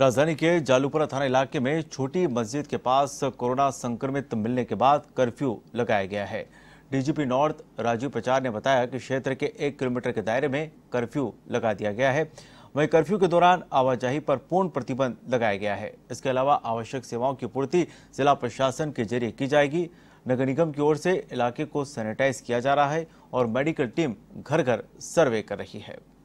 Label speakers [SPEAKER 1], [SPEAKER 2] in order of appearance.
[SPEAKER 1] राजधानी के जालूपुरा थाना इलाके में छोटी मस्जिद के पास कोरोना संक्रमित मिलने के बाद कर्फ्यू लगाया गया है डीजीपी नॉर्थ राजीव प्रचार ने बताया कि क्षेत्र के एक किलोमीटर के दायरे में कर्फ्यू लगा दिया गया है वहीं कर्फ्यू के दौरान आवाजाही पर पूर्ण प्रतिबंध लगाया गया है इसके अलावा आवश्यक सेवाओं की पूर्ति जिला प्रशासन के जरिए की जाएगी नगर निगम की ओर से इलाके को सैनिटाइज किया जा रहा है और मेडिकल टीम घर घर सर्वे कर रही है